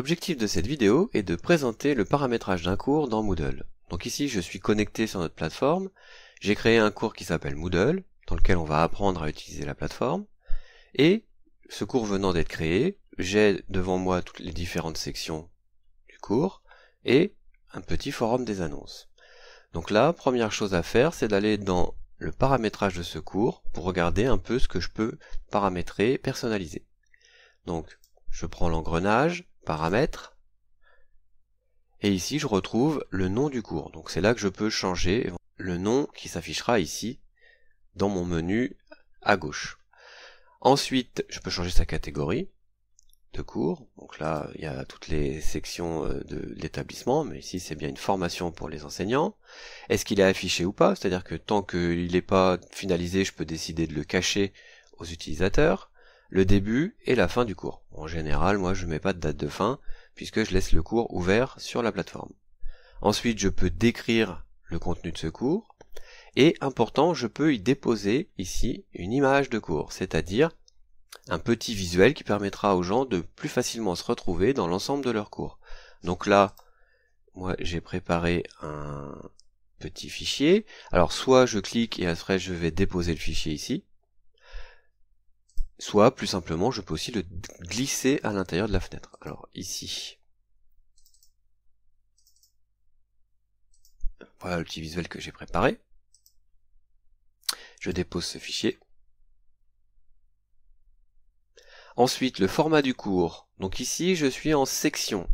L'objectif de cette vidéo est de présenter le paramétrage d'un cours dans Moodle. Donc ici, je suis connecté sur notre plateforme, j'ai créé un cours qui s'appelle Moodle, dans lequel on va apprendre à utiliser la plateforme, et ce cours venant d'être créé, j'ai devant moi toutes les différentes sections du cours, et un petit forum des annonces. Donc là, première chose à faire, c'est d'aller dans le paramétrage de ce cours pour regarder un peu ce que je peux paramétrer, personnaliser. Donc, je prends l'engrenage, paramètres. Et ici, je retrouve le nom du cours. Donc c'est là que je peux changer le nom qui s'affichera ici dans mon menu à gauche. Ensuite, je peux changer sa catégorie de cours. Donc là, il y a toutes les sections euh, de l'établissement, mais ici c'est bien une formation pour les enseignants. Est-ce qu'il est affiché ou pas C'est-à-dire que tant qu'il n'est pas finalisé, je peux décider de le cacher aux utilisateurs le début et la fin du cours. En général, moi je ne mets pas de date de fin puisque je laisse le cours ouvert sur la plateforme. Ensuite, je peux décrire le contenu de ce cours et important, je peux y déposer ici une image de cours, c'est-à-dire un petit visuel qui permettra aux gens de plus facilement se retrouver dans l'ensemble de leur cours. Donc là, moi j'ai préparé un petit fichier. Alors soit je clique et après je vais déposer le fichier ici, Soit, plus simplement, je peux aussi le glisser à l'intérieur de la fenêtre. Alors, ici. Voilà le petit visuel que j'ai préparé. Je dépose ce fichier. Ensuite, le format du cours. Donc ici, je suis en section.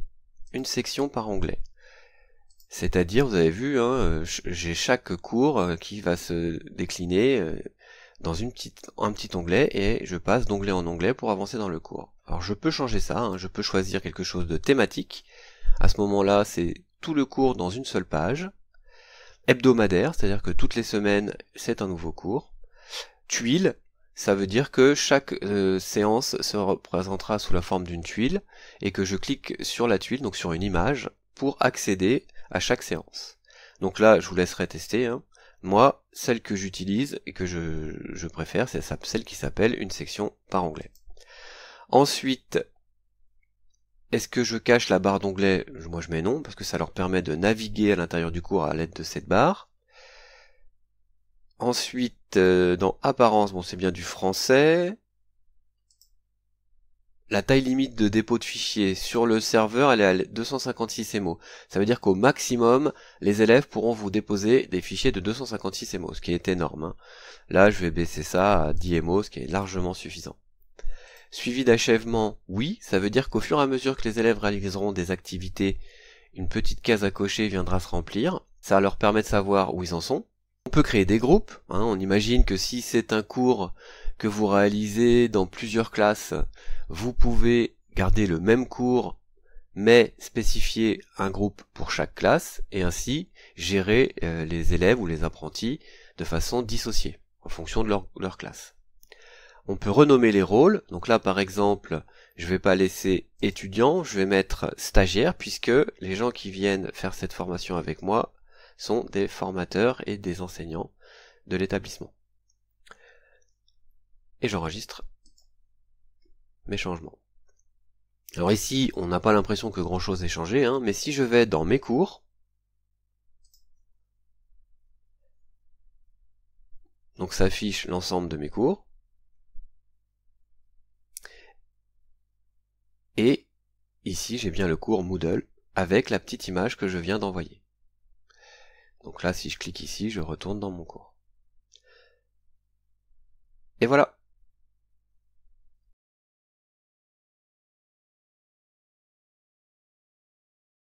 Une section par onglet. C'est-à-dire, vous avez vu, hein, j'ai chaque cours euh, qui va se décliner euh, dans une petite, un petit onglet et je passe d'onglet en onglet pour avancer dans le cours. Alors je peux changer ça, hein. je peux choisir quelque chose de thématique. À ce moment-là, c'est tout le cours dans une seule page. Hebdomadaire, c'est-à-dire que toutes les semaines, c'est un nouveau cours. Tuile, ça veut dire que chaque euh, séance se représentera sous la forme d'une tuile et que je clique sur la tuile, donc sur une image, pour accéder à chaque séance. Donc là, je vous laisserai tester. Hein. Moi, celle que j'utilise et que je, préfère, c'est celle qui s'appelle une section par onglet. Ensuite, est-ce que je cache la barre d'onglet Moi je mets non, parce que ça leur permet de naviguer à l'intérieur du cours à l'aide de cette barre. Ensuite, euh, dans apparence, bon c'est bien du français la taille limite de dépôt de fichiers sur le serveur, elle est à 256 MO. Ça veut dire qu'au maximum, les élèves pourront vous déposer des fichiers de 256 MO, ce qui est énorme. Hein. Là, je vais baisser ça à 10 MO, ce qui est largement suffisant. Suivi d'achèvement, oui, ça veut dire qu'au fur et à mesure que les élèves réaliseront des activités, une petite case à cocher viendra se remplir. Ça leur permet de savoir où ils en sont. On peut créer des groupes. Hein. On imagine que si c'est un cours que vous réalisez dans plusieurs classes, vous pouvez garder le même cours mais spécifier un groupe pour chaque classe et ainsi gérer euh, les élèves ou les apprentis de façon dissociée en fonction de leur, classe. On peut renommer les rôles. Donc là, par exemple, je vais pas laisser étudiant, je vais mettre stagiaire puisque les gens qui viennent faire cette formation avec moi sont des formateurs et des enseignants de l'établissement et j'enregistre mes changements. Alors ici, on n'a pas l'impression que grand chose ait changé, hein, mais si je vais dans mes cours, donc ça affiche l'ensemble de mes cours, et ici j'ai bien le cours Moodle avec la petite image que je viens d'envoyer. Donc là, si je clique ici, je retourne dans mon cours. Et voilà